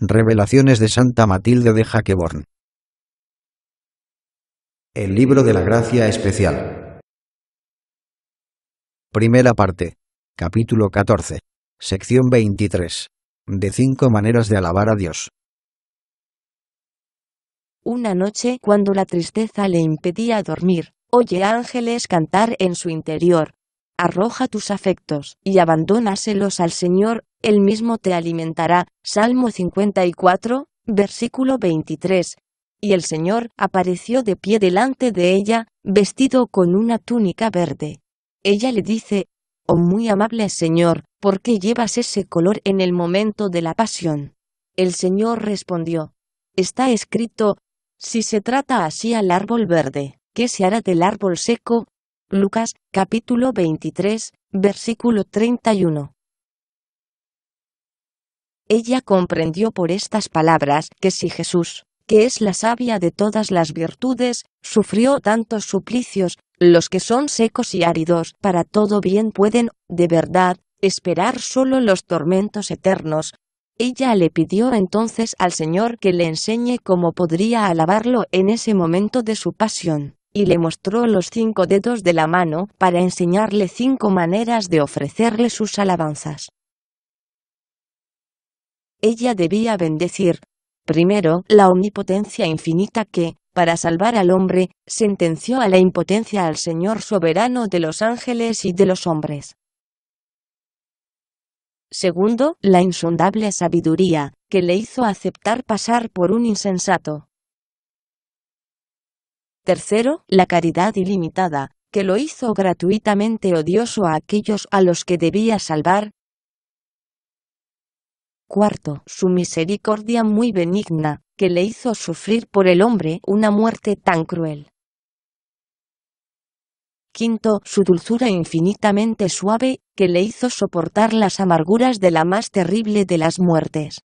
Revelaciones de Santa Matilde de Jaqueborn. El libro de la gracia especial. Primera parte. Capítulo 14. Sección 23. De cinco maneras de alabar a Dios. Una noche, cuando la tristeza le impedía dormir, oye ángeles cantar en su interior. Arroja tus afectos y abandónaselos al Señor, él mismo te alimentará. Salmo 54, versículo 23. Y el Señor apareció de pie delante de ella, vestido con una túnica verde. Ella le dice, Oh muy amable Señor, ¿por qué llevas ese color en el momento de la pasión? El Señor respondió, Está escrito, si se trata así al árbol verde, ¿qué se hará del árbol seco? Lucas, capítulo 23, versículo 31. Ella comprendió por estas palabras que si Jesús, que es la sabia de todas las virtudes, sufrió tantos suplicios, los que son secos y áridos para todo bien pueden, de verdad, esperar solo los tormentos eternos. Ella le pidió entonces al Señor que le enseñe cómo podría alabarlo en ese momento de su pasión, y le mostró los cinco dedos de la mano para enseñarle cinco maneras de ofrecerle sus alabanzas ella debía bendecir, primero, la omnipotencia infinita que, para salvar al hombre, sentenció a la impotencia al Señor soberano de los ángeles y de los hombres. Segundo, la insondable sabiduría, que le hizo aceptar pasar por un insensato. Tercero, la caridad ilimitada, que lo hizo gratuitamente odioso a aquellos a los que debía salvar, Cuarto, su misericordia muy benigna, que le hizo sufrir por el hombre una muerte tan cruel. Quinto, su dulzura infinitamente suave, que le hizo soportar las amarguras de la más terrible de las muertes.